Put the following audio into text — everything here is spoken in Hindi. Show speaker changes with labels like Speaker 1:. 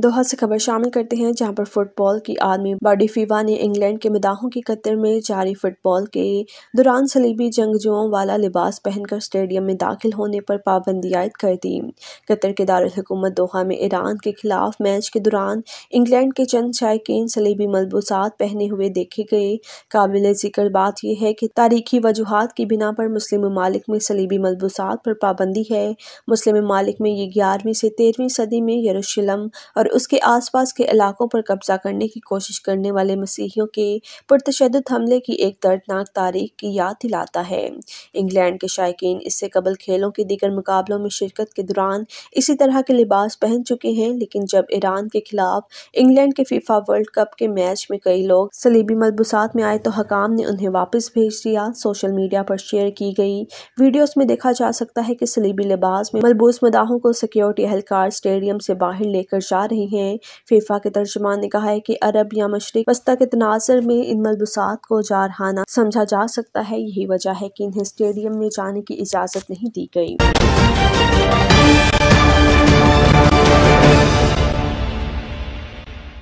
Speaker 1: दोहा से खबर शामिल करते हैं जहां पर फुटबॉल की आर्मी बॉडी फीवा ने इंग्लैंड के मदाहों की कतर में जारी फुटबॉल के दौरान सलीबी जंगजुओं वाला लिबास पहनकर स्टेडियम में दाखिल होने पर पाबंदी आयद कर दी कतर के दारकूमत दोहा में ईरान के खिलाफ मैच के दौरान इंग्लैंड के चंद शायकीन सलीबी मलबूसात पहने हुए देखे गए काबिल जिक्र बात यह है कि तारीखी वजूहत की बिना पर मुस्लिम ममालिक में सलीबी मलबूसात पर पाबंदी है मुस्लिम ममालिक में ये ग्यारहवीं से तेरहवीं सदी में यरूशलम और उसके आसपास के इलाकों पर कब्जा करने की कोशिश करने वाले मसीहियों के पुरतशद हमले की एक दर्दनाक तारीख की याद दिलाता है इंग्लैंड के शायक इससे कबल खेलों के दीगर मुकाबलों में शिरकत के दौरान इसी तरह के लिबास पहन चुके हैं लेकिन जब ईरान के खिलाफ इंग्लैंड के फीफा वर्ल्ड कप के मैच में कई लोग सलीबी मलबूसात में आए तो हकाम ने उन्हें वापस भेज दिया सोशल मीडिया पर शेयर की गई वीडियोस में देखा जा सकता है कि सलीबी लिबास में मलबूस मदाहों को सिक्योरिटी एहलकार स्टेडियम से बाहर लेकर जा रहे रहे हैं फीफा के तर्जमान ने कहा है कि अरब या मशरक वस्ता के तनाजर में इन मलबूसात को जारहाना समझा जा सकता है यही वजह है कि इन्हें स्टेडियम में जाने की इजाज़त नहीं दी गई